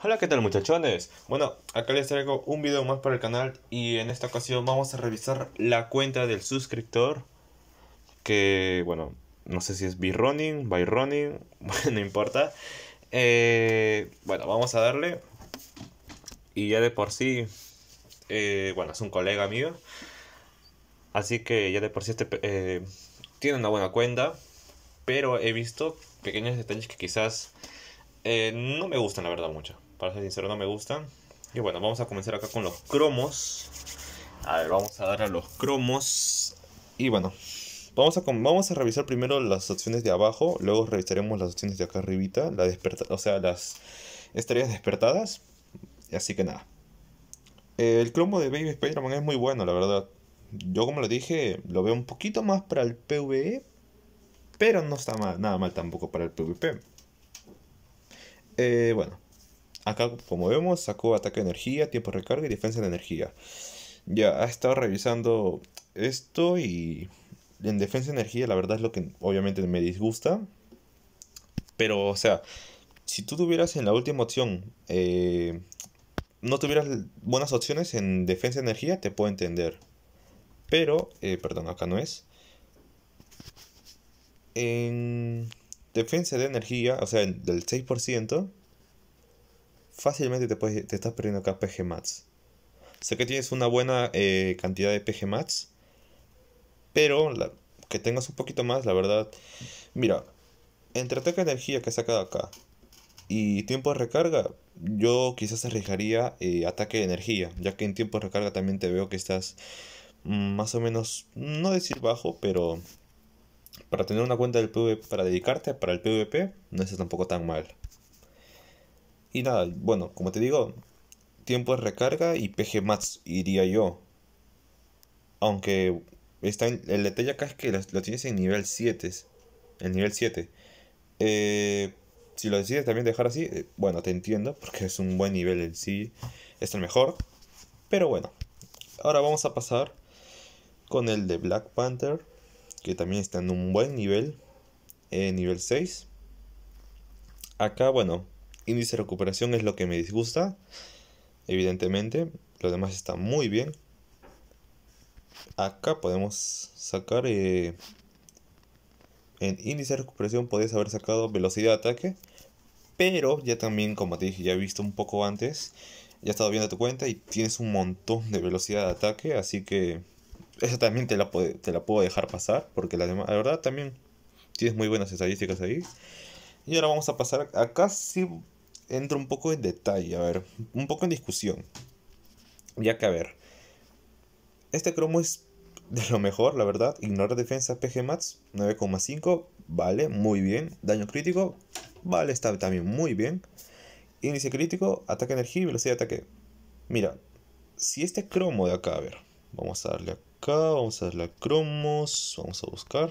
Hola qué tal muchachones, bueno acá les traigo un video más para el canal y en esta ocasión vamos a revisar la cuenta del suscriptor que bueno no sé si es B-Running, by running no importa eh, bueno vamos a darle y ya de por sí eh, bueno es un colega mío así que ya de por sí este, eh, tiene una buena cuenta pero he visto pequeños detalles que quizás no me gustan la verdad mucho para ser sincero, no me gustan. Y bueno, vamos a comenzar acá con los cromos. A ver, vamos a dar a los cromos. Y bueno, vamos a, vamos a revisar primero las opciones de abajo. Luego revisaremos las opciones de acá arribita. La o sea, las estrellas despertadas. Así que nada. El cromo de Baby Spider-Man es muy bueno, la verdad. Yo, como lo dije, lo veo un poquito más para el PvE. Pero no está nada mal tampoco para el PvP. Eh, bueno, Acá, como vemos, sacó ataque de energía, tiempo de recarga y defensa de energía. Ya, ha estado revisando esto y en defensa de energía, la verdad es lo que obviamente me disgusta. Pero, o sea, si tú tuvieras en la última opción, eh, no tuvieras buenas opciones en defensa de energía, te puedo entender. Pero, eh, perdón, acá no es. En defensa de energía, o sea, del 6%, fácilmente te, estás perdiendo acá Mats Sé que tienes una buena eh, cantidad de Mats pero que tengas un poquito más, la verdad. Mira, entre ataque de energía que he sacado acá y tiempo de recarga, yo quizás arriesgaría eh, ataque de energía, ya que en tiempo de recarga también te veo que estás mm, más o menos, no decir bajo, pero para tener una cuenta del PvP, para dedicarte para el PvP, no es tampoco tan mal. Y nada, bueno, como te digo, tiempo de recarga y PG Max iría yo. Aunque está en, el detalle acá es que lo, tienes en nivel 7. El nivel 7. Eh, si lo decides también dejar así, eh, bueno, te entiendo, porque es un buen nivel en sí, es el mejor. Pero bueno, ahora vamos a pasar con el de Black Panther, que también está en un buen nivel, En eh, nivel 6. Acá, bueno, índice de recuperación es lo que me disgusta, evidentemente. Lo demás está muy bien. Acá podemos sacar... Eh, en índice de recuperación podés haber sacado velocidad de ataque. Pero ya también, como te dije, ya he visto un poco antes. Ya he estado viendo tu cuenta y tienes un montón de velocidad de ataque. Así que esa también te la, te la puedo dejar pasar. Porque la, la verdad también tienes muy buenas estadísticas ahí. Y ahora vamos a pasar acá. Sí entro un poco en detalle, a ver, un poco en discusión. Ya que, a ver, este cromo es de lo mejor, la verdad. Ignorar defensa PG Mats, 9,5, vale, muy bien. Daño crítico, vale, está también muy bien. Índice crítico, ataque energía y velocidad de ataque. Mira, si este cromo de acá, a ver, vamos a darle acá, vamos a darle a cromos, vamos a buscar.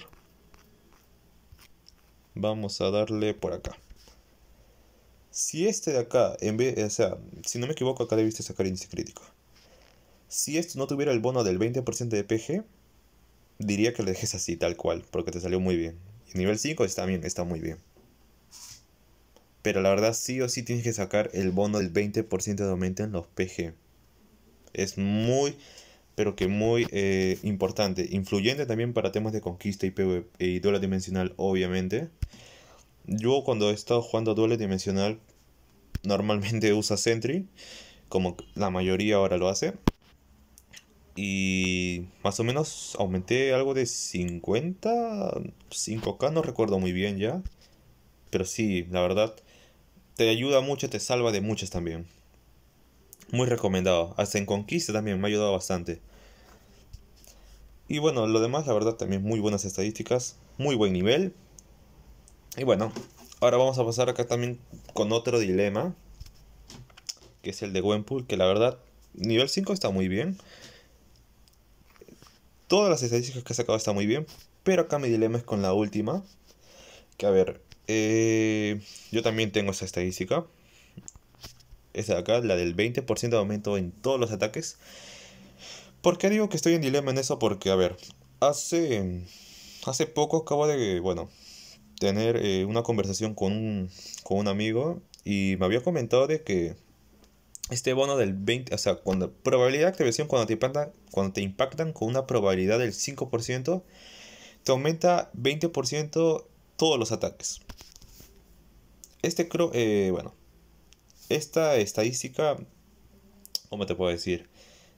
Vamos a darle por acá. Si este de acá, en vez, o sea, si no me equivoco, acá debiste sacar índice crítico. Si esto no tuviera el bono del 20% de PG, diría que lo dejes así, tal cual, porque te salió muy bien. Y nivel 5 está bien, está muy bien. Pero la verdad, sí o sí tienes que sacar el bono del 20% de aumento en los PG. Es muy, pero que muy eh, importante. Influyente también para temas de conquista y, PvP, e, y dólar dimensional, obviamente. Yo cuando he estado jugando duelo dimensional normalmente usa Sentry, como la mayoría ahora lo hace. Y más o menos aumenté algo de 50, 5K, no recuerdo muy bien ya. Pero sí, la verdad, te ayuda mucho, te salva de muchas también. Muy recomendado. Hasta en Conquista también me ha ayudado bastante. Y bueno, lo demás, la verdad, también muy buenas estadísticas, muy buen nivel, y bueno, ahora vamos a pasar acá también con otro dilema, que es el de Gwenpool, que la verdad, nivel 5 está muy bien. Todas las estadísticas que ha sacado están muy bien, pero acá mi dilema es con la última, que a ver, eh, yo también tengo esa estadística. Esa de acá, la del 20% de aumento en todos los ataques. ¿Por qué digo que estoy en dilema en eso? Porque, a ver, hace, hace poco acabo de, bueno, tener eh, una conversación con un, con un amigo y me había comentado de que este bono del 20, o sea, cuando, probabilidad de activación cuando te, impactan, cuando te impactan con una probabilidad del 5%, te aumenta 20% todos los ataques. Este, eh, bueno, esta estadística, ¿cómo te puedo decir?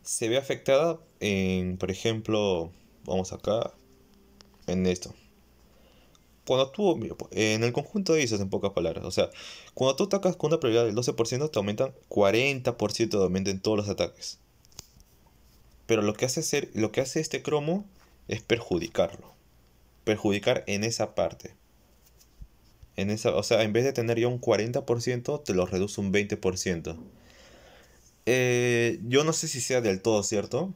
Se ve afectada en, por ejemplo, vamos acá, en esto cuando tú, pues, en el conjunto de esos, en pocas palabras, o sea, cuando tú atacas con una prioridad del 12%, te aumentan 40% de aumento en todos los ataques. Pero lo que hace, lo que hace este cromo es perjudicarlo. Perjudicar en esa parte. En esa, o sea, en vez de tener ya un 40%, te lo reduce un 20%. Eh, yo no sé si sea del todo cierto.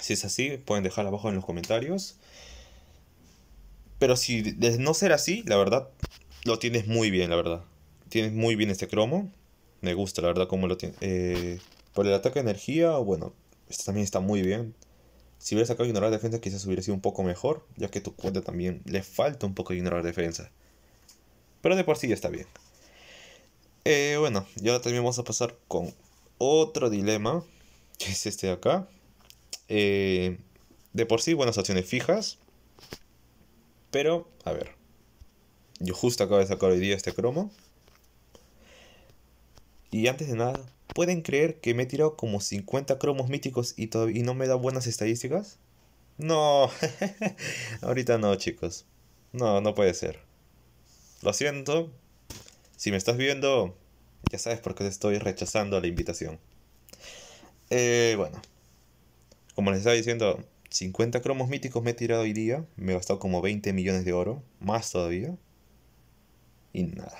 Si es así, pueden dejar abajo en los comentarios. Pero si de no ser así, la verdad, lo tienes muy bien, la verdad. Tienes muy bien este cromo. Me gusta, la verdad, cómo lo tiene. Eh, por el ataque de energía, bueno, este también está muy bien. Si hubiera sacado ignorar defensa, quizás hubiera sido un poco mejor, ya que tu cuenta también le falta un poco de ignorar defensa. Pero de por sí ya está bien. Eh, bueno, y ahora también vamos a pasar con otro dilema, que es este de acá. Eh, de por sí, buenas acciones fijas. Pero, a ver. Yo justo acabo de sacar hoy día este cromo. Y antes de nada, ¿pueden creer que me he tirado como 50 cromos míticos y, y no me da buenas estadísticas? No, ahorita no, chicos. No, no puede ser. Lo siento. Si me estás viendo, ya sabes por qué te estoy rechazando la invitación. Eh, bueno, como les estaba diciendo, 50 cromos míticos me he tirado hoy día. Me he gastado como 20 millones de oro. Más todavía. Y nada.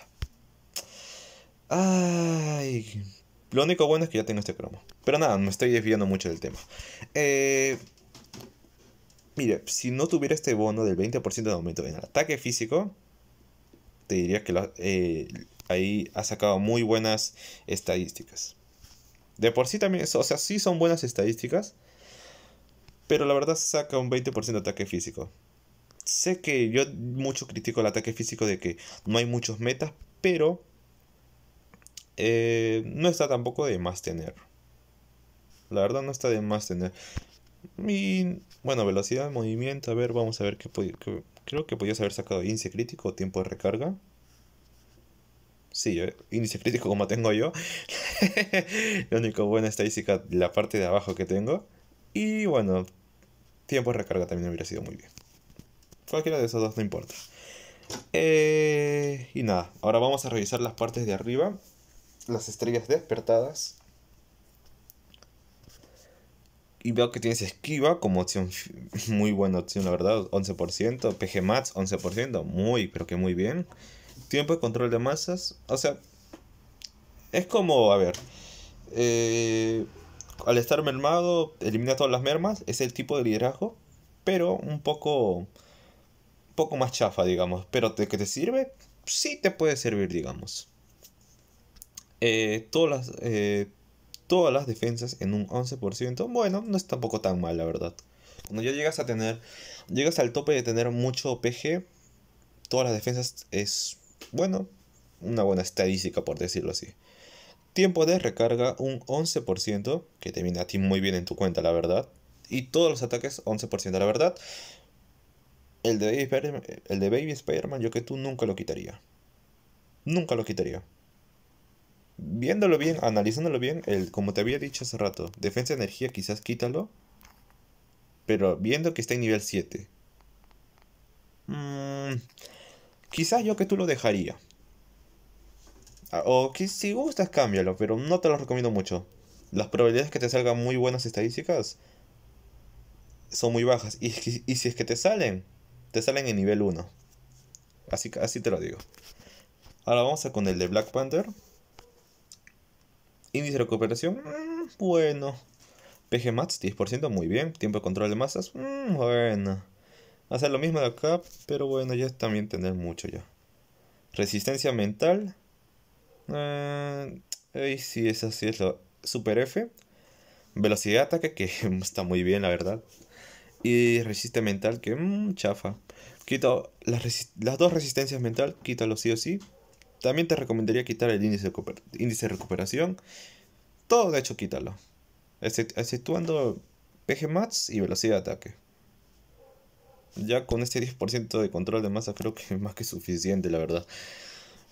Ay. Lo único bueno es que ya tengo este cromo. Pero nada, me estoy desviando mucho del tema. Eh, mire, si no tuviera este bono del 20% de aumento en el ataque físico, te diría que eh, ahí ha sacado muy buenas estadísticas. De por sí también, o sea, sí son buenas estadísticas pero la verdad saca un 20% de ataque físico. Sé que yo mucho critico el ataque físico de que no hay muchos metas, pero eh, no está tampoco de más tener. La verdad no está de más tener. Y bueno, velocidad, movimiento, a ver, vamos a ver qué, creo que podías haber sacado índice crítico o tiempo de recarga. Sí, eh, índice crítico como tengo yo. Lo único buena estadística, la parte de abajo que tengo. Y bueno, tiempo de recarga también hubiera sido muy bien. Cualquiera de esos dos no importa. Eh, y nada, ahora vamos a revisar las partes de arriba. Las estrellas despertadas. Y veo que tienes esquiva como opción, muy buena opción, la verdad, 11%. PG Mats, 11%, muy, pero que muy bien. Tiempo de control de masas, o sea, es como, a ver, eh, al estar mermado, elimina todas las mermas, es el tipo de liderazgo, pero un poco, poco más chafa, digamos. Pero de que te sirve, sí te puede servir, digamos. Eh, todas, las, eh, todas las defensas en un 11%, bueno, no es tampoco tan mal, la verdad. Cuando ya llegas a tener, llegas al tope de tener mucho PG, todas las defensas es, bueno, una buena estadística, por decirlo así. Tiempo de recarga un 11%, que te viene a ti muy bien en tu cuenta, la verdad. Y todos los ataques 11%, la verdad. El de Baby spider el de Baby spider yo que tú nunca lo quitaría. Nunca lo quitaría. Viéndolo bien, analizándolo bien, el, como te había dicho hace rato, defensa de energía quizás quítalo. Pero viendo que está en nivel 7. Mm, quizás yo que tú lo dejaría. Ah, o que si gustas, cámbialo, pero no te lo recomiendo mucho. Las probabilidades que te salgan muy buenas estadísticas son muy bajas. Y, si es que te salen, te salen en nivel 1. Así, así te lo digo. Ahora vamos a con el de Black Panther. Índice de recuperación, mm, bueno. PG Mats, 10%, muy bien. Tiempo de control de masas, mmm, bueno. Hacer lo mismo de acá, pero bueno, ya también tener mucho ya. Resistencia mental, eh, si sí, es lo Super F. Velocidad de ataque, que está muy bien, la verdad. Y resiste mental, que mm, chafa. Quito las, dos resistencias mental, quítalo sí o sí. También te recomendaría quitar el índice de, índice de recuperación. Todo, de hecho, quítalo. Exceptuando PG Mats y velocidad de ataque. Ya con este 10% de control de masa creo que es más que suficiente, la verdad.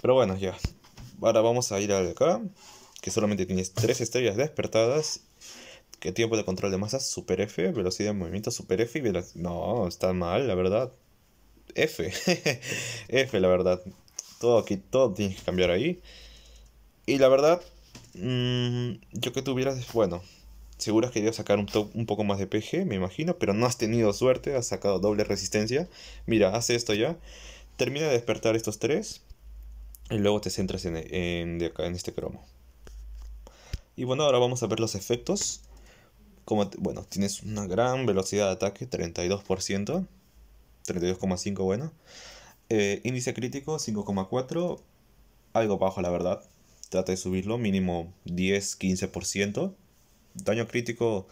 Pero bueno, ya. Ahora vamos a ir al acá, que solamente tienes tres estrellas despertadas. Que tiempo de control de masa, super F, velocidad de movimiento, super F No, está mal, la verdad. F. F, la verdad. Todo aquí, todo tienes que cambiar ahí. Y la verdad, mm, yo que tuvieras, bueno, seguro has querido sacar un, un, poco más de PG, me imagino, pero no has tenido suerte, has sacado doble resistencia. Mira, hace esto ya. Termina de despertar estos tres. Y luego te centras en, en este cromo. Y bueno, ahora vamos a ver los efectos. Como, bueno, tienes una gran velocidad de ataque, 32%. 32,5 bueno. Eh, índice crítico 5,4. Algo bajo la verdad. Trata de subirlo mínimo 10-15%. Daño crítico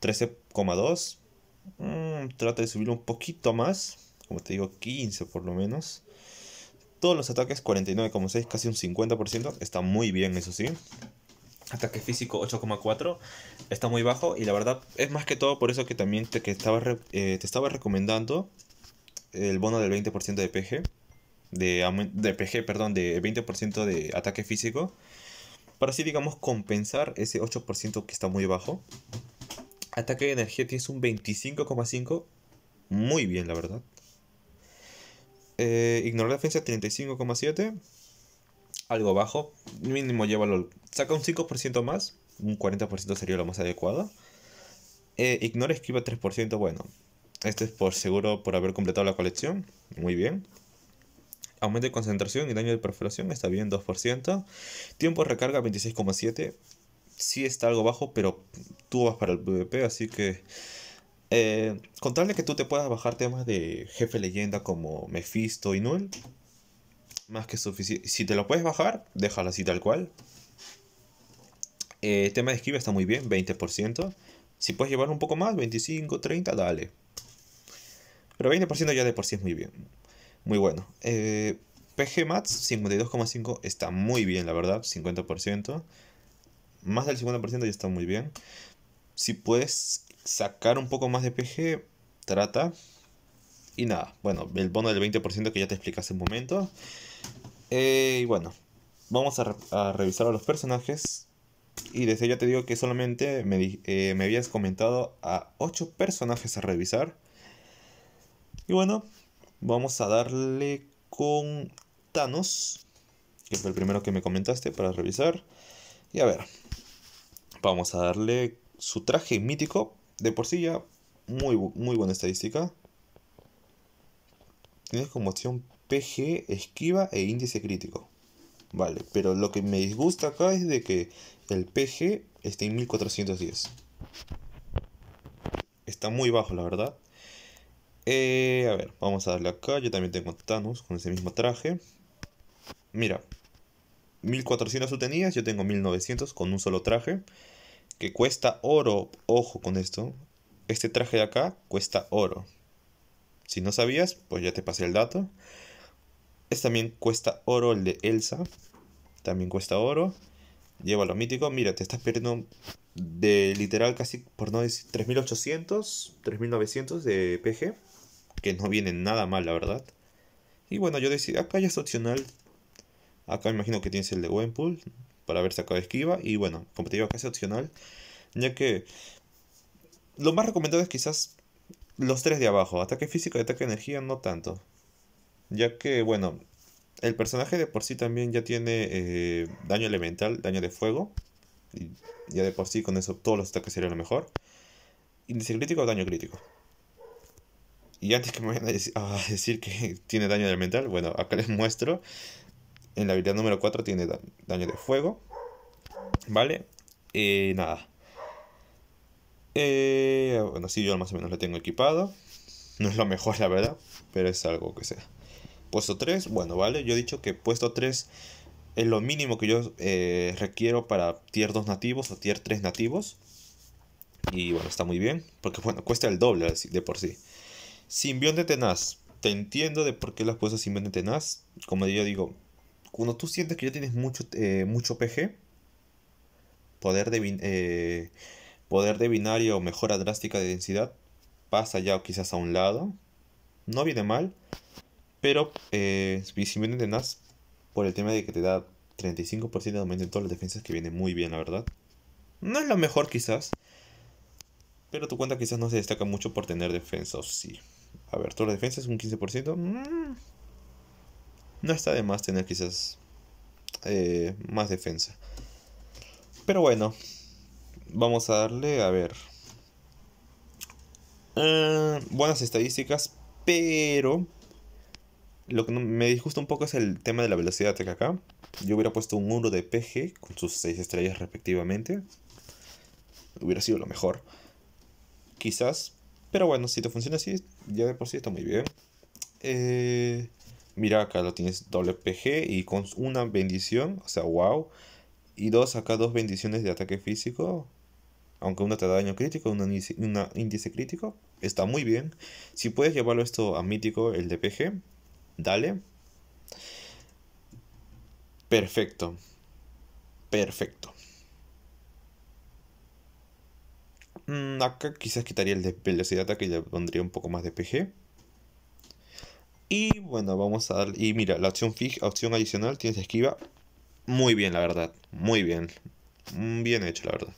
13,2. Mm, trata de subirlo un poquito más. Como te digo, 15 por lo menos. Todos los ataques, 49,6, casi un 50%. Está muy bien, eso sí. Ataque físico 8,4 está muy bajo y la verdad es más que todo por eso que también te, que estaba, eh, te estaba recomendando el bono del 20% de PG, de, de PG, perdón, de 20% de ataque físico, para así, digamos, compensar ese 8% que está muy bajo. Ataque de energía tienes un 25,5, muy bien, la verdad. Eh, ignorar la defensa 35,7. Algo bajo. Mínimo llévalo. Saca un 5% más. Un 40% sería lo más adecuado. Eh, ignora esquiva 3%. Bueno. Este es por seguro por haber completado la colección. Muy bien. Aumento de concentración y daño de perforación. Está bien, 2%. Tiempo de recarga 26,7. Sí está algo bajo, pero tú vas para el PvP, así que eh, contarle que tú te puedas bajar temas de jefe leyenda como Mephisto y Null. Más que suficiente. Si te lo puedes bajar, déjalo así tal cual. Eh, tema de esquiva está muy bien, 20%. Si puedes llevar un poco más, 25, 30, dale. Pero 20% ya de por sí es muy bien. Muy bueno. PG Mats 52,5 está muy bien, la verdad, 50%. Más del 50% ya está muy bien. Si puedes sacar un poco más de PG, trata. Y nada, bueno, el bono del 20% que ya te expliqué hace un momento. Eh, y bueno, vamos a, revisar a los personajes. Y desde ya te digo que solamente me, eh, me habías comentado a 8 personajes a revisar. Y bueno, vamos a darle con Thanos, que fue el primero que me comentaste para revisar. Y a ver, vamos a darle su traje mítico de por sí ya muy, muy buena estadística. Tienes como opción PG, esquiva e índice crítico. Vale, pero lo que me disgusta acá es de que el PG esté en 1410. Está muy bajo, la verdad. Eh, a ver, vamos a darle acá. Yo también tengo Thanos con ese mismo traje. Mira, 1400 tú tenías, yo tengo 1900 con un solo traje que cuesta oro. Ojo con esto. Este traje de acá cuesta oro. Si no sabías, pues ya te pasé el dato. Este también cuesta oro el de Elsa. También cuesta oro. Lleva lo mítico. Mira, te estás perdiendo de literal casi, por no decir, 3800, 3900 de PG. Que no viene nada mal, la verdad. Y bueno, yo decía, acá ya es opcional. Acá imagino que tienes el de Wenpool para haber sacado esquiva. Y bueno, Competitivo casi opcional. Ya que lo más recomendado es quizás los tres de abajo. Ataque físico y ataque energía no tanto. Ya que, bueno, el personaje de por sí también ya tiene eh, daño elemental, daño de fuego. Y ya de por sí con eso todos los ataques serían lo mejor. Índice crítico o daño crítico. Y antes que me vayan a decir, que tiene daño elemental, bueno, acá les muestro en la habilidad número 4 tiene daño de fuego. ¿Vale? Y eh, nada. Eh, bueno, sí, yo más o menos lo tengo equipado. No es lo mejor, la verdad, pero es algo que sea. Puesto 3, bueno, vale. Yo he dicho que puesto 3 es lo mínimo que yo eh, requiero para tier 2 nativos o tier 3 nativos. Y bueno, está muy bien, porque bueno, cuesta el doble de por sí. Simbión de tenaz. Te entiendo de por qué las puesto simbión de tenaz. Como yo digo, cuando tú sientes que ya tienes mucho, eh, mucho PG, poder de, eh, poder de binario o mejora drástica de densidad, pasa ya quizás a un lado. No viene mal, pero eh, si viene de NAS, por el tema de que te da 35% de aumento en todas las defensas, que viene muy bien, la verdad. No es lo mejor quizás, pero tu cuenta quizás no se destaca mucho por tener defensas o sí. A ver, todas las defensas un 15%. Mm no está de más tener quizás eh, más defensa. Pero bueno, vamos a darle, a ver. Ah, buenas estadísticas, pero lo que me disgusta un poco es el tema de la velocidad de acá. Yo hubiera puesto un muro de PG con sus seis estrellas respectivamente. Hubiera sido lo mejor. Quizás. Pero bueno, si te funciona así, ya de por sí está muy bien. Eh, Mira, acá lo tienes doble PG y con una bendición, o sea, wow. Y dos, acá dos bendiciones de ataque físico. Aunque una te da daño crítico, una índice, crítico. Está muy bien. Si puedes llevarlo esto a mítico, el de PG, dale. Perfecto. Perfecto. Mm, acá quizás quitaría el de velocidad, y le pondría un poco más de PG. Y bueno, vamos a dar. Y mira, la opción, fija, opción adicional tienes esquiva. Muy bien, la verdad. Muy bien. Mm, bien hecho, la verdad.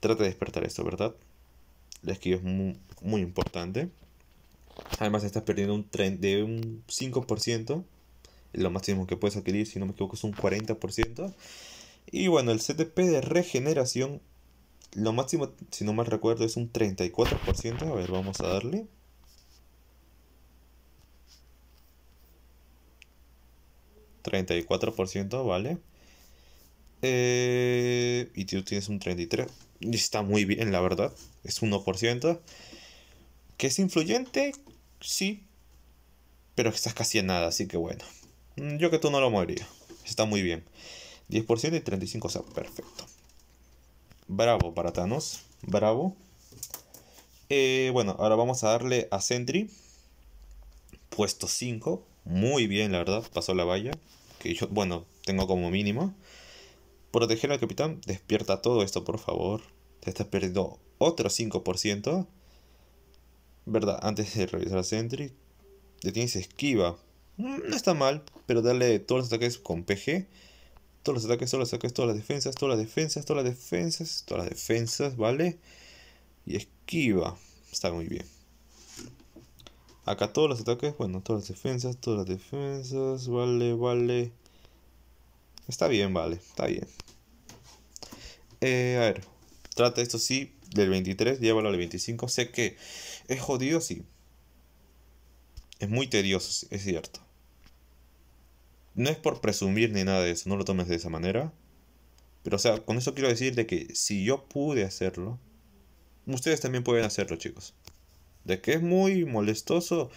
Trata de despertar esto, ¿verdad? La esquiva es muy, importante. Además, estás perdiendo un tren de un 5%. Lo máximo que puedes adquirir, si no me equivoco, es un 40%. Y bueno, el CTP de regeneración, lo máximo, si no mal recuerdo, es un 34%. A ver, vamos a darle. 34%, ¿vale? Eh, y tú tienes un 33%. Y está muy bien, la verdad. Es 1%. ¿Que es influyente? Sí. Pero estás casi en nada, así que bueno. Mm, yo que tú no lo movería. Está muy bien. 10% y 35, o sea, perfecto. Bravo para Thanos. Bravo. Eh, bueno, ahora vamos a darle a Sentry. Puesto 5 muy bien, la verdad, pasó la valla, que yo, bueno, tengo como mínimo. Proteger al capitán, despierta todo esto, por favor. Te estás perdiendo otro 5%. ¿Verdad? Antes de realizar a Sentry, le tienes esquiva. Mm, no está mal, pero darle todos los ataques con PG. Todos los ataques, todos los ataques, todas las defensas, todas las defensas, todas las defensas, todas las defensas, ¿vale? Y esquiva. Está muy bien. Acá todos los ataques, bueno, todas las defensas, todas las defensas, vale, vale. Está bien, vale, está bien. Eh, a ver, trata esto sí del 23, llévalo al 25. Sé que es jodido, sí. Es muy tedioso, es cierto. No es por presumir ni nada de eso, no lo tomes de esa manera. Pero, o sea, con eso quiero decir de que si yo pude hacerlo, ustedes también pueden hacerlo, chicos. De que es muy molestoso,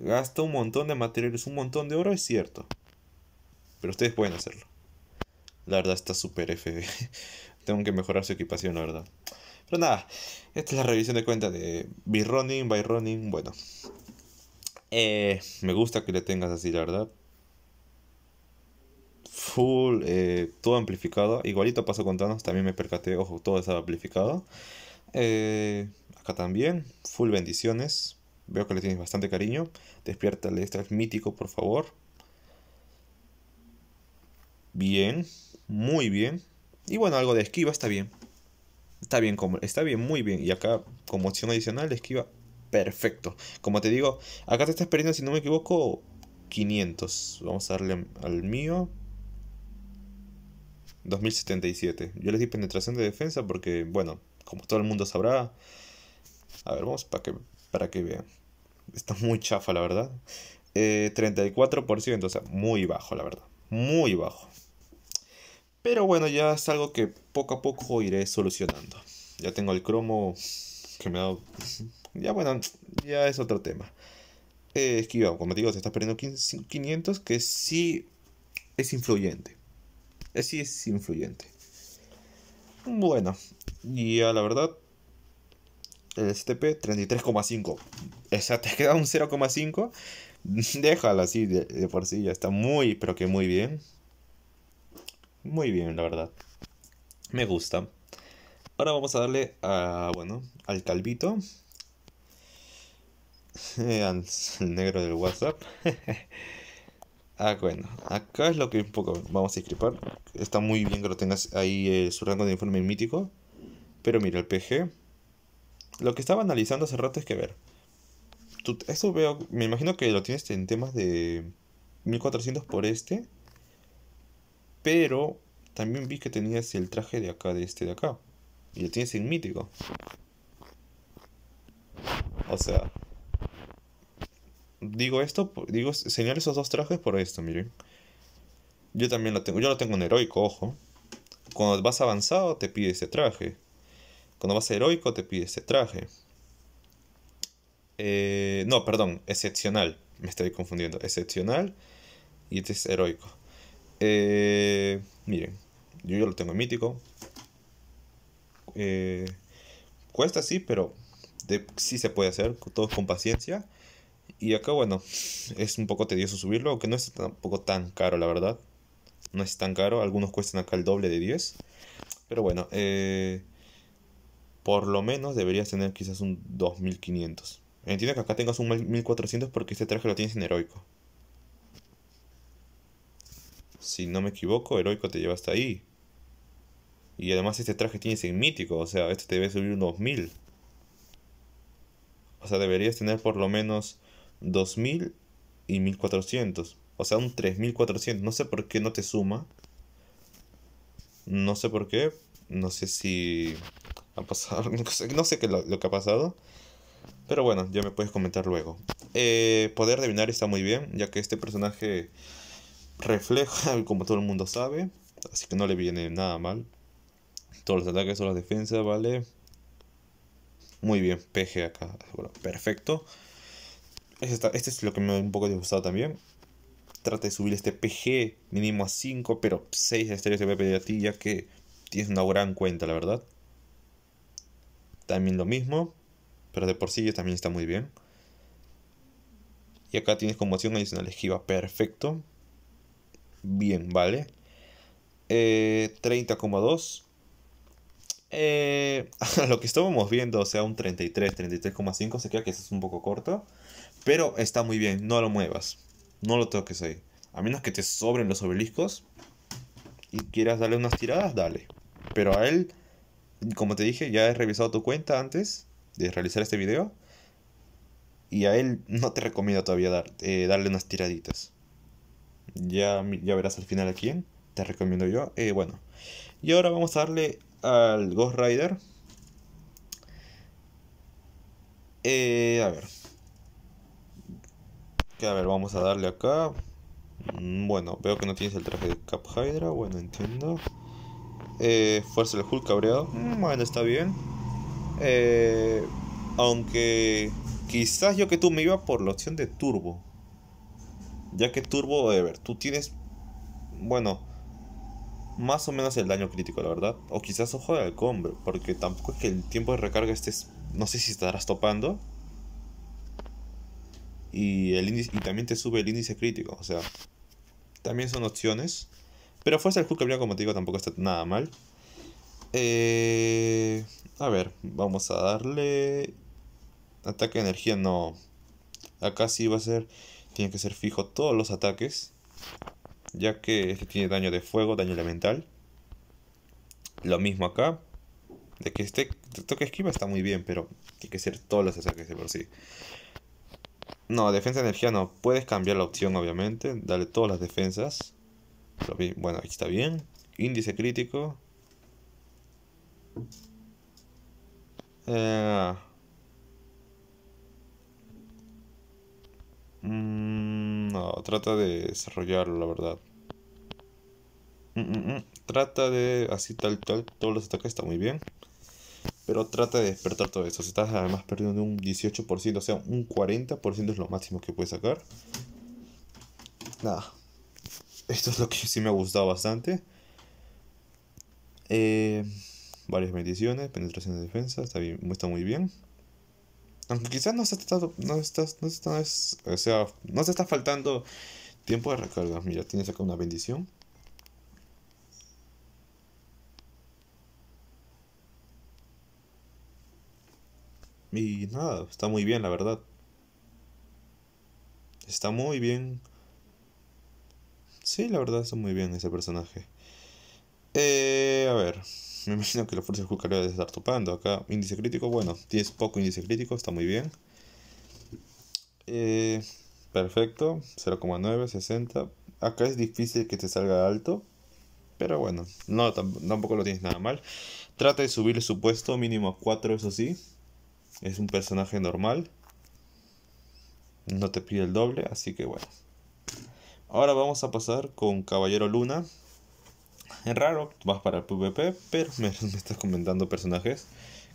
gasta un montón de materiales, un montón de oro, es cierto. Pero ustedes pueden hacerlo. La verdad está súper FB. Tengo que mejorar su equipación, la verdad. Pero nada, esta es la revisión de cuenta de Be Running, By Running. Bueno, eh, me gusta que le tengas así, la verdad. Full, eh, todo amplificado. Igualito pasó con Thanos, también me percaté, ojo, todo estaba amplificado. Eh, también. Full bendiciones. Veo que le tienes bastante cariño. Despiértale, estás mítico, por favor. Bien, muy bien. Y bueno, algo de esquiva está bien. Está bien, como, está bien, muy bien. Y acá, como opción adicional, esquiva perfecto. Como te digo, acá te estás perdiendo, si no me equivoco, 500. Vamos a darle al mío. 2077. Yo les di penetración de defensa porque, bueno, como todo el mundo sabrá, a ver, vamos para que, para que vean. Está muy chafa, la verdad. 34%, eh, o sea, muy bajo, la verdad. Muy bajo. Pero bueno, ya es algo que poco a poco iré solucionando. Ya tengo el cromo que me ha dado... Ya bueno, ya es otro tema. Eh, como te digo, se está perdiendo 500, que sí es influyente. Eh, sí es influyente. Bueno, ya la verdad, el STP 33,5. O sea, te queda un 0,5. Déjalo así de, por sí, ya está muy, pero que muy bien. Muy bien, la verdad. Me gusta. Ahora vamos a darle a, bueno, al calvito. Eh, al negro del WhatsApp. ah, bueno, acá es lo que un poco vamos a discrepar. Está muy bien que lo tengas ahí eh, su rango de informe mítico. Pero mira, el PG lo que estaba analizando hace rato es que, a ver, esto veo, me imagino que lo tienes en temas de 1400 por este, pero también vi que tenías el traje de acá, de este de acá, y lo tienes en mítico. O sea, digo esto, digo, señalar esos dos trajes por esto, miren. Yo también lo tengo, yo lo tengo en heroico, ojo. Cuando vas avanzado te pide ese traje. Cuando vas a heroico te pide ese traje. Eh, no, perdón, excepcional. Me estoy confundiendo. Excepcional y este es heroico. Eh, miren, yo ya lo tengo en mítico. Eh, cuesta sí, pero sí se puede hacer, todos con paciencia. Y acá, bueno, es un poco tedioso subirlo, aunque no es tampoco tan caro, la verdad. No es tan caro, algunos cuestan acá el doble de 10. Pero bueno, eh, por lo menos deberías tener quizás un 2500. Entiendo que acá tengas un 1400 porque este traje lo tienes en heroico. Si no me equivoco, heroico te lleva hasta ahí. Y además este traje tienes en mítico, o sea, este te debe subir un 2.000 O sea, deberías tener por lo menos 2000 y 1400. O sea, un 3400. No sé por qué no te suma. No sé por qué. No sé si ha No sé, qué lo, lo, que ha pasado. Pero bueno, ya me puedes comentar luego. Eh, poder adivinar está muy bien, ya que este personaje refleja, como todo el mundo sabe. Así que no le viene nada mal. Todos los ataques son las defensas, ¿vale? Muy bien, PG acá. perfecto. Este, este, es lo que me ha un poco disgustado también. Trata de subir este PG mínimo a 5, pero 6 estrellas de voy a pedir a ti, ya que tienes una gran cuenta, la verdad también lo mismo, pero de por sí también está muy bien. Y acá tienes como acción adicional esquiva, perfecto. Bien, vale. Eh, 30,2. Eh, lo que estábamos viendo, o sea, un 33, 33,5, se queda que eso es un poco corto. Pero está muy bien, no lo muevas. No lo toques ahí. A menos que te sobren los obeliscos y quieras darle unas tiradas, dale. Pero a él como te dije, ya he revisado tu cuenta antes de realizar este video. Y a él no te recomiendo todavía eh, darle unas tiraditas. Ya, ya verás al final a quién. Te recomiendo yo. Eh, bueno. Y ahora vamos a darle al Ghost Rider. Eh, a ver. A ver, vamos a darle acá. Mm, bueno, veo que no tienes el traje de Cap Hydra. Bueno, entiendo. Eh, Fuerza del Hulk cabreado. Mm, bueno, está bien. Eh, aunque quizás yo que tú me iba por la opción de Turbo. Ya que Turbo, A ver, tú tienes, bueno, más o menos el daño crítico, la verdad. O quizás Ojo de Halcón, porque tampoco es que el tiempo de recarga estés, no sé si estarás topando. Y, el índice, y también te sube el índice crítico, o sea, también son opciones. Pero fuerza el Hulk como te digo, tampoco está nada mal. Eh, a ver, vamos a darle. Ataque de energía, no. Acá sí va a ser. Tiene que ser fijo todos los ataques. Ya que este tiene daño de fuego, daño elemental. Lo mismo acá. De que este toque esquiva está muy bien, pero tiene que ser todos los ataques de por sí. No, defensa de energía no. Puedes cambiar la opción, obviamente. Dale todas las defensas bueno, aquí está bien. Índice crítico. Eh, mm, no, trata de desarrollarlo, la verdad. Mm, mm, trata de, así tal, tal, todos los ataques está muy bien. Pero trata de despertar todo eso. Si estás además perdiendo un 18%, o sea, un 40% es lo máximo que puedes sacar. Nada, esto es lo que sí me ha gustado bastante. Eh, varias bendiciones. penetración de defensa, está, está muy bien. Aunque quizás no, no, no, o sea, no se está faltando tiempo de recarga. Mira, tienes acá una bendición. Y nada, está muy bien, la verdad. Está muy bien. Sí, la verdad está muy bien ese personaje. Eh, a ver, me imagino que la fuerza del de estar topando. Acá, índice crítico, bueno, tienes poco índice crítico, está muy bien. Eh, perfecto, 0,9, 60. Acá es difícil que te salga alto, pero bueno, no, tampoco lo tienes nada mal. Trata de subir su puesto mínimo a 4, eso sí. Es un personaje normal. No te pide el doble, así que bueno, Ahora vamos a pasar con Caballero Luna. Es raro, vas para el PvP, pero me, estás comentando personajes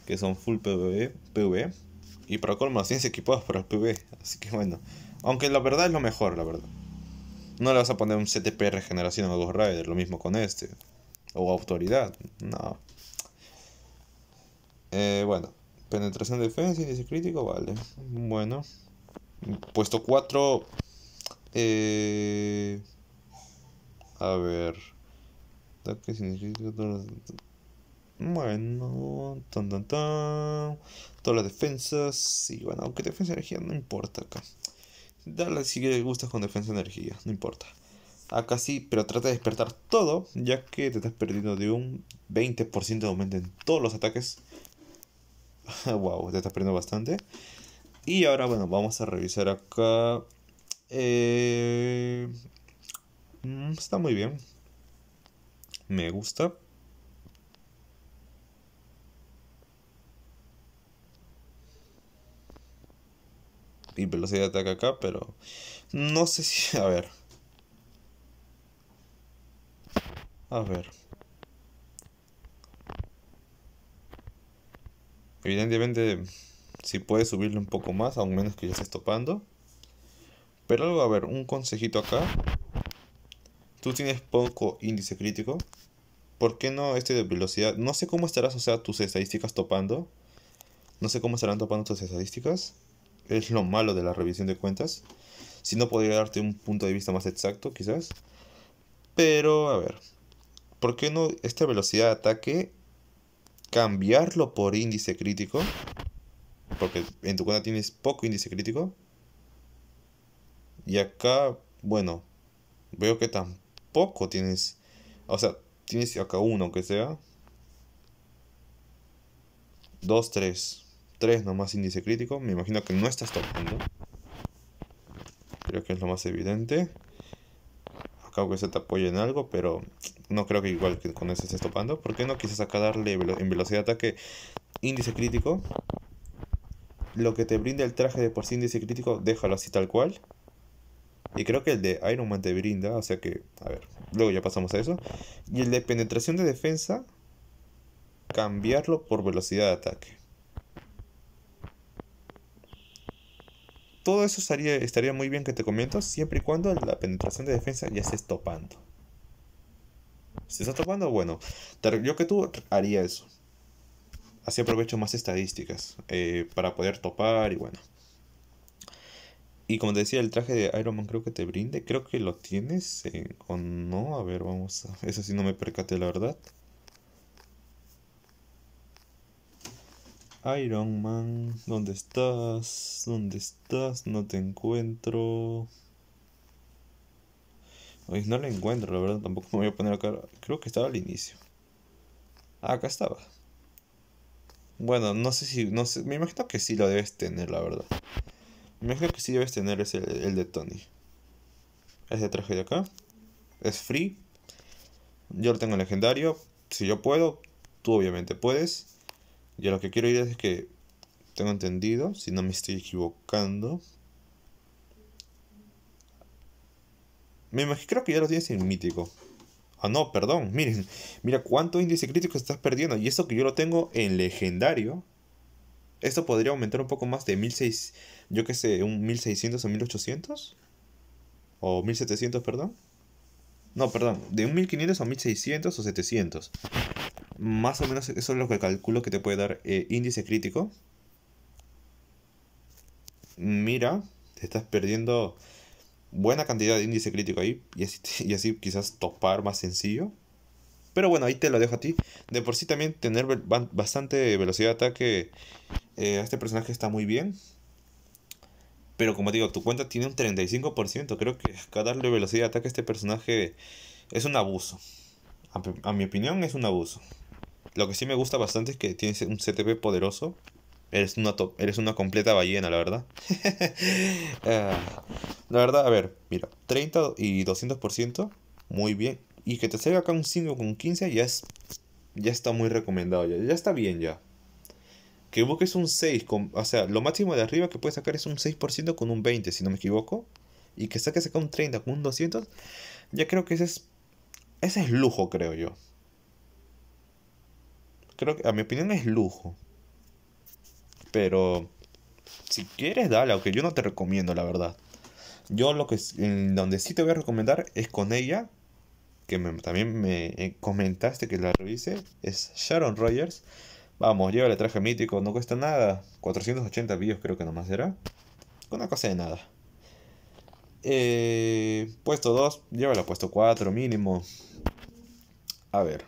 que son full PVP y para colmo ciencia equipados para el PvE. Así que bueno, aunque la verdad es lo mejor, la verdad. No le vas a poner un CTP regeneración a Ghost Rider, lo mismo con este. O autoridad, no. Eh, bueno, penetración de defensa, índice crítico, vale. Bueno, puesto 4 eh, a ver. qué significa Bueno, tan tan tan. Todas las defensas. Y bueno, aunque defensa energía no importa acá. Dale si le gustas con defensa energía, no importa. Acá sí, pero trata de despertar todo, ya que te estás perdiendo de un 20% de aumento en todos los ataques. wow, te estás perdiendo bastante. Y ahora, bueno, vamos a revisar acá eh, mm, está muy bien. Me gusta. Y velocidad de ataque acá, pero no sé si... A ver. A ver. Evidentemente, si puede subirle un poco más, Aún menos que ya esté topando. Pero algo, a ver, un consejito acá. Tú tienes poco índice crítico. ¿Por qué no este de velocidad? No sé cómo estarás, o sea, tus estadísticas topando. No sé cómo estarán topando tus estadísticas. Es lo malo de la revisión de cuentas. Si no, podría darte un punto de vista más exacto, quizás. Pero, a ver. ¿Por qué no esta velocidad de ataque cambiarlo por índice crítico? Porque en tu cuenta tienes poco índice crítico y acá, bueno, veo que tampoco tienes, o sea, tienes acá uno que sea. Dos, tres. Tres nomás índice crítico. Me imagino que no estás topando Creo que es lo más evidente acá que se te apoye en algo, pero no creo que igual que con eso estés topando. ¿Por qué no quizás acá darle en velocidad de ataque índice crítico? Lo que te brinde el traje de por sí índice crítico, déjalo así tal cual. Y creo que el de Iron Man te brinda, o sea que, a ver, luego ya pasamos a eso. Y el de penetración de defensa, cambiarlo por velocidad de ataque. Todo eso estaría, muy bien que te comento siempre y cuando la penetración de defensa ya estés topando. Si estás topando, bueno, yo que tú haría eso. Así aprovecho más estadísticas eh, para poder topar y bueno. Y como te decía, el traje de Iron Man creo que te brinde. Creo que lo tienes eh, o no. A ver, vamos. A... Eso sí no me percaté, la verdad. Iron Man, ¿dónde estás? ¿Dónde estás? No te encuentro. Oye, no lo encuentro, la verdad. Tampoco me voy a poner acá. Creo que estaba al inicio. Ah, acá estaba. Bueno, no sé si. No sé, me imagino que sí lo debes tener, la verdad imagino que sí debes tener es el, de Tony. Ese traje de acá. Es free. Yo lo tengo en legendario. Si yo puedo, tú obviamente puedes. Y lo que quiero ir es que tengo entendido, si no me estoy equivocando. Me imagino creo que ya lo tienes en mítico. Ah, no, perdón. Miren, mira cuánto índice crítico estás perdiendo. Y eso que yo lo tengo en legendario. Esto podría aumentar un poco más de 1600, yo qué sé, un 1600 o 1800 o 1700, perdón. No, perdón, de un 1500 a 1600 o 700. Más o menos eso es lo que calculo que te puede dar eh, índice crítico. Mira, te estás perdiendo buena cantidad de índice crítico ahí y así quizás topar más sencillo. Pero bueno, ahí te lo dejo a ti. De por sí también tener bastante velocidad de ataque eh, este personaje está muy bien. Pero como digo, tu cuenta tiene un 35%. Creo que Cada darle velocidad de ataque a este personaje es un abuso. A, mi opinión es un abuso. Lo que sí me gusta bastante es que tienes un CTP poderoso. Eres una, top, eres una completa ballena, la verdad. Eh, la verdad, a ver, mira, 30 y 200%, muy bien. Y que te salga acá un 5 con 15 ya es ya está muy recomendado, ya está bien ya que busques un 6, o sea, lo máximo de arriba que puedes sacar es un 6% con un 20, si no me equivoco, y que saques acá un 30 con un 200, ya creo que ese es, ese es lujo, creo yo. Creo que, a mi opinión, es lujo. Pero, si quieres, dale, aunque yo no te recomiendo, la verdad. Yo lo que, en donde sí te voy a recomendar es con ella, que también me eh, comentaste que la revise, es Sharon Rogers Vamos, llévale traje mítico, no cuesta nada. 480 bios creo que nomás será. Una cosa de nada. Eh, puesto 2, llévalo, puesto 4 mínimo. A ver.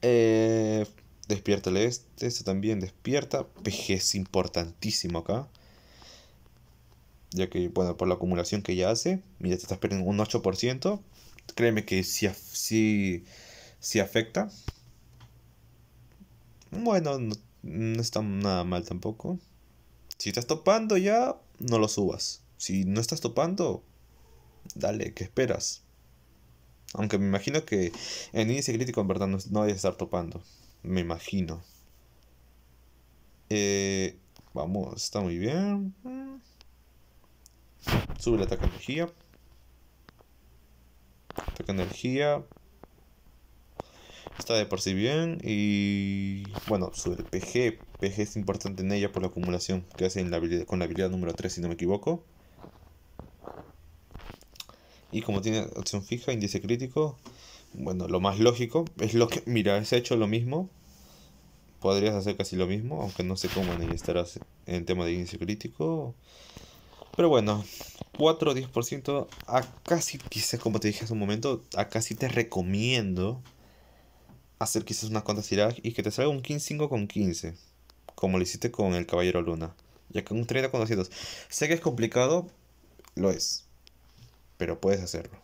Eh, despiértale este, esto también despierta. PG es importantísimo acá. Ya que, bueno, por la acumulación que ya hace, mira, te estás perdiendo un 8%. Créeme que si, si, si afecta. Bueno, no, está nada mal tampoco. Si estás topando ya, no lo subas. Si no estás topando, dale, ¿qué esperas? Aunque me imagino que en índice crítico en verdad no, no a estar topando. Me imagino. Eh, vamos, está muy bien. Sube el ataque energía. Ataque energía está de por sí bien y bueno, sobre PG, PG es importante en ella por la acumulación que hace la con la habilidad número 3 si no me equivoco. Y como tiene opción fija, índice crítico, bueno, lo más lógico es lo que, mira, ha hecho lo mismo, podrías hacer casi lo mismo, aunque no sé cómo ni estarás en tema de índice crítico. Pero bueno, 4 10% a casi, quizás como te dije hace un momento, a casi te recomiendo hacer quizás unas cuantas tiradas y que te salga un 15-5 con 15, como lo hiciste con el Caballero Luna. Ya que un 30 con 200. Sé que es complicado, lo es, pero puedes hacerlo.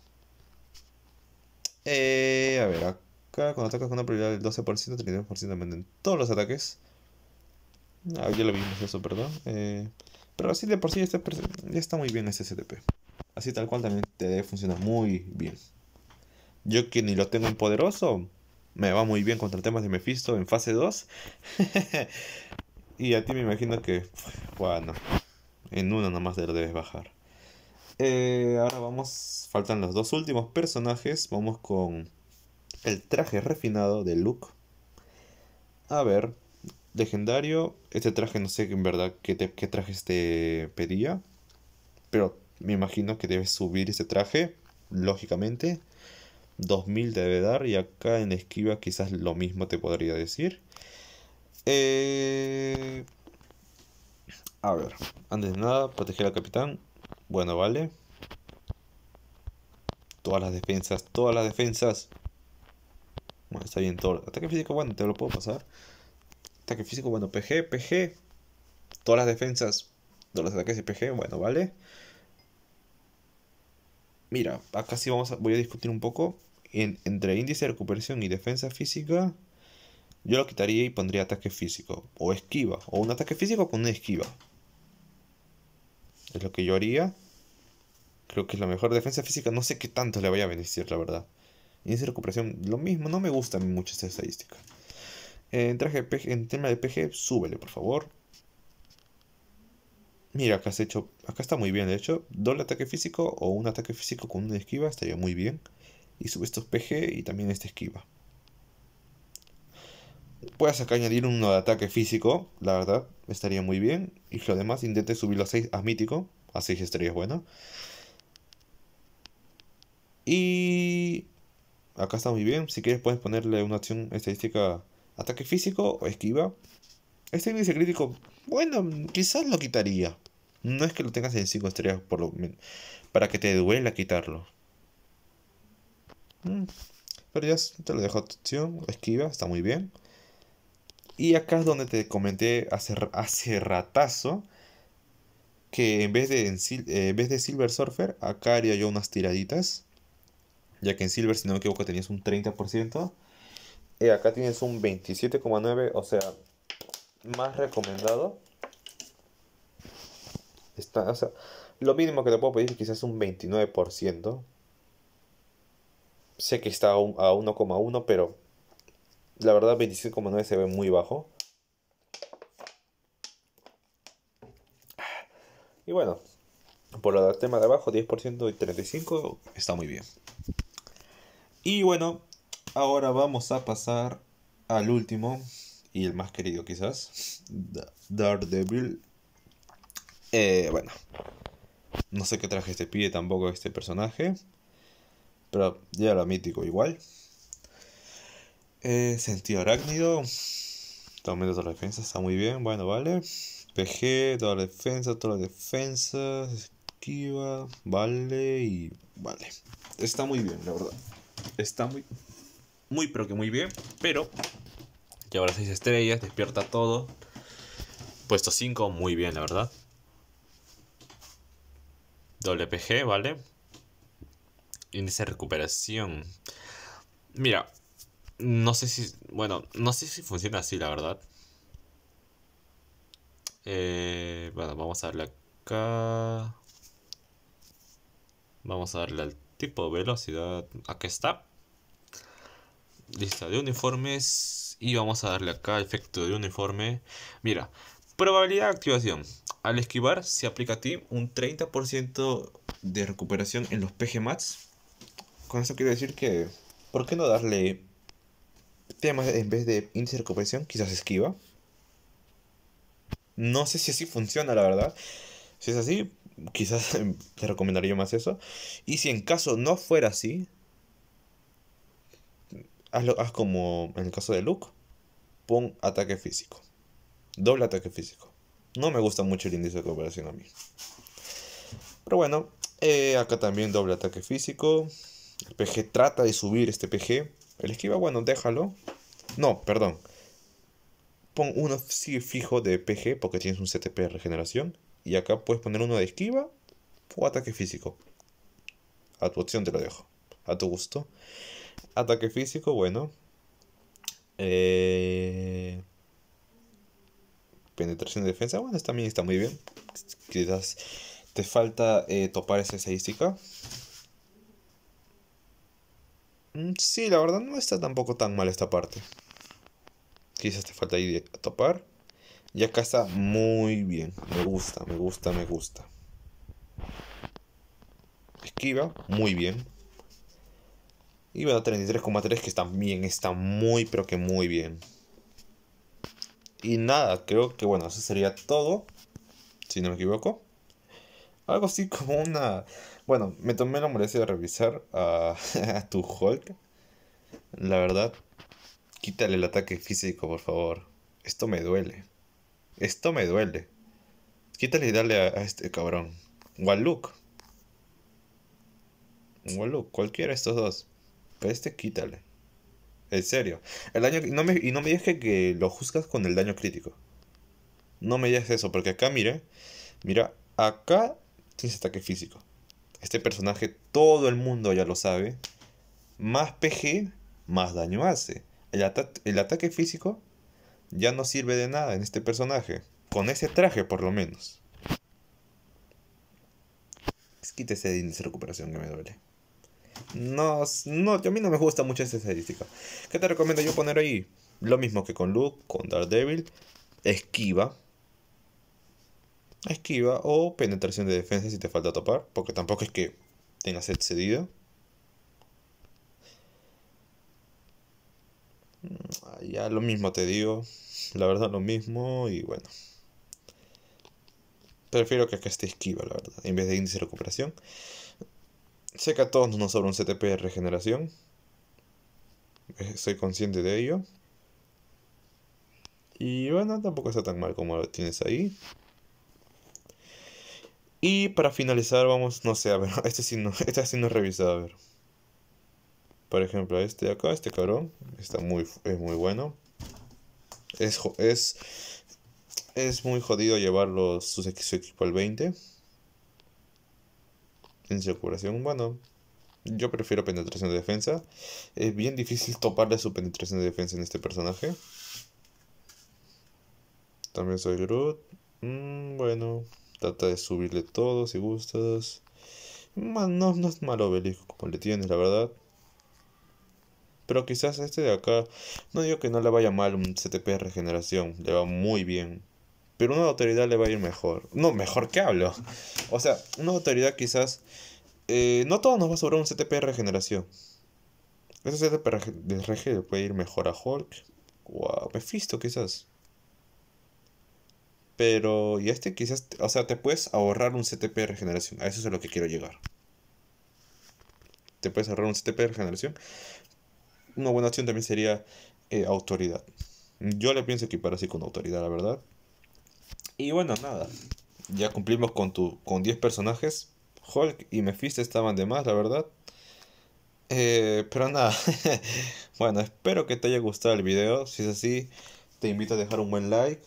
Eh, a ver, acá cuando atacas con una prioridad del 12%, 32% también en todos los ataques. Ah, ya lo vimos eso, perdón. Eh, pero así de por sí ya está, ya está muy bien ese CTP. Así tal cual también te funciona muy bien. Yo que ni lo tengo en poderoso, me va muy bien contra temas de Mephisto en fase 2. y a ti me imagino que, bueno, en una nomás debes bajar. Eh, ahora vamos, faltan los dos últimos personajes. Vamos con el traje refinado de Luke. A ver, legendario. Este traje no sé en verdad qué, traje qué trajes te pedía. Pero me imagino que debes subir ese traje, lógicamente. 2000 debe dar y acá en esquiva quizás lo mismo te podría decir. Eh, a ver, antes de nada, proteger al capitán. Bueno, vale. Todas las defensas, todas las defensas. Bueno, está bien todo. Ataque físico, bueno, te lo puedo pasar. Ataque físico, bueno, PG, PG. Todas las defensas, todos los ataques y PG, bueno, vale. Mira, acá sí vamos a, voy a discutir un poco entre índice de recuperación y defensa física, yo lo quitaría y pondría ataque físico. O esquiva. O un ataque físico con una esquiva. Es lo que yo haría. Creo que es la mejor defensa física. No sé qué tanto le vaya a beneficiar, la verdad. Índice de recuperación, lo mismo. No me gusta mucho esta estadística. En, traje en tema de PG, súbele, por favor. Mira, acá has hecho. Acá está muy bien, de hecho. Doble ataque físico o un ataque físico con una esquiva estaría muy bien y sube estos PG y también este esquiva. Puedes acá añadir uno de ataque físico, la verdad, estaría muy bien. Y lo demás, intente subirlo a 6 a mítico, a 6 estrellas, bueno. Y acá está muy bien. Si quieres, puedes ponerle una acción estadística ataque físico o esquiva. Este índice crítico, bueno, quizás lo quitaría. No es que lo tengas en 5 estrellas por lo, para que te duela quitarlo. Mm. Pero ya te lo dejo a opción. Esquiva, está muy bien. Y acá es donde te comenté hace, hace ratazo que en vez, de, eh, vez de Silver Surfer, acá haría yo unas tiraditas. Ya que en Silver, si no me equivoco, tenías un 30%. Y acá tienes un 27,9%, o sea, más recomendado. Está, lo mínimo que te puedo pedir es quizás un 29%. Sé que está a 1,1, pero la verdad 26,9 se ve muy bajo. Y bueno, por lo tema de abajo, 10% y 35 está muy bien. Y bueno, ahora vamos a pasar al último y el más querido quizás, Daredevil. Eh, bueno, no sé qué traje este pide tampoco este personaje. Pero ya era mítico igual. Eh, sentido arácnido. también toda la defensa, está muy bien. Bueno, vale. PG, toda la defensa, toda la defensa. Esquiva, vale y vale. Está muy bien, la verdad. Está muy, muy pero que muy bien. Pero lleva las 6 estrellas, despierta todo. Puesto 5, muy bien, la verdad. Doble PG, vale. En esa recuperación. Mira, no sé si, bueno, no sé si funciona así, la verdad. Eh, bueno, vamos a darle acá. Vamos a darle al tipo velocidad. Aquí está. Lista de uniformes. Y vamos a darle acá efecto de uniforme. Mira, probabilidad de activación. Al esquivar se aplica a ti un 30% de recuperación en los PG mats con eso quiero decir que, ¿por qué no darle temas en vez de índice de recuperación? Quizás esquiva. No sé si así funciona, la verdad. Si es así, quizás te recomendaría más eso. Y si en caso no fuera así, hazlo, haz como en el caso de Luke. Pon ataque físico. Doble ataque físico. No me gusta mucho el índice de cooperación a mí. Pero bueno, eh, acá también doble ataque físico. El PG trata de subir este PG. El esquiva, bueno, déjalo. No, perdón. Pon uno fijo de PG porque tienes un CTP de regeneración. Y acá puedes poner uno de esquiva o ataque físico. A tu opción te lo dejo. A tu gusto. Ataque físico, bueno. Eh, penetración de defensa, bueno, también está muy bien. Quizás te falta eh, topar esa estadística. Mm, sí, la verdad no está tampoco tan mal esta parte. Quizás te falta a topar. Y acá está muy bien. Me gusta, me gusta, me gusta. Esquiva, muy bien. Y bueno, 33,3 que bien está muy, pero que muy bien. Y nada, creo que bueno, eso sería todo. Si no me equivoco. Algo así como una bueno, me tomé la molestia de revisar a, tu Hulk. La verdad, quítale el ataque físico, por favor. Esto me duele. Esto me duele. Quítale y dale a, este cabrón. Waluk. Waluk, cualquiera de estos dos. Pero este quítale. En serio. El daño, no me, y no me digas que, lo juzgas con el daño crítico. No me digas eso, porque acá, mire. Mira, acá tienes ataque físico. Este personaje todo el mundo ya lo sabe. Más PG, más daño hace. El, ataque físico ya no sirve de nada en este personaje. Con ese traje por lo menos. Quite ese índice de recuperación que me duele. No, no, a mí no me gusta mucho esa estadística. ¿Qué te recomiendo yo poner ahí? Lo mismo que con Luke, con Daredevil. Esquiva, esquiva o penetración de defensa si te falta topar, porque tampoco es que tengas excedido. Mm, ah, ya lo mismo te digo, la verdad lo mismo y bueno. Prefiero que acá esté esquiva, la verdad, en vez de índice de recuperación. Sé que a todos nos sobra un CTP de regeneración. Eh, soy consciente de ello. Y bueno, tampoco está tan mal como lo tienes ahí. Y para finalizar, vamos, no sé, a ver, este sí no, este sí no revisado, a ver. Por ejemplo, este de acá, este cabrón, está muy, es muy bueno. Es, es, es muy jodido llevarlo su, equipo al 20. En su curación, bueno, yo prefiero penetración de defensa. Es bien difícil toparle su penetración de defensa en este personaje. También soy Groot. Mmm... bueno, Trata de subirle todo si gustas. No, no es malo obelisco como le tienes, la verdad. Pero quizás este de acá, no digo que no le vaya mal un CTP de regeneración, le va muy bien. Pero una autoridad le va a ir mejor. No, mejor que hablo. O sea, una autoridad quizás... Eh, no todo nos va a sobrar un CTP de regeneración. Ese CTP de regeneración le puede ir mejor a Hulk o a quizás. Pero, y este quizás, o sea, te puedes ahorrar un CTP de regeneración. A eso es a lo que quiero llegar. Te puedes ahorrar un CTP de regeneración. Una buena opción también sería eh, autoridad. Yo le pienso equipar así con autoridad, la verdad. Y bueno, nada. Ya cumplimos con, tu, con 10 personajes. Hulk y Mephisto estaban de más, la verdad. Eh, pero nada, bueno, espero que te haya gustado el video. Si es así, te invito a dejar un buen like.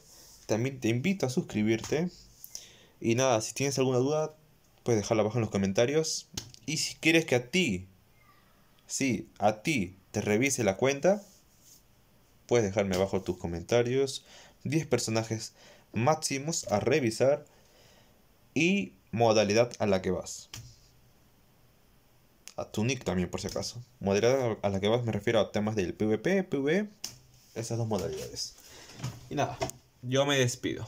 También te invito a suscribirte. Y nada, si tienes alguna duda, puedes dejarla abajo en los comentarios. Y si quieres que a ti, sí, a ti te revise la cuenta, puedes dejarme abajo tus comentarios. 10 personajes máximos a revisar y modalidad a la que vas. A tu nick también, por si acaso. Modalidad a la que vas me refiero a temas del PvP, PvE, esas dos modalidades. Y nada yo me despido.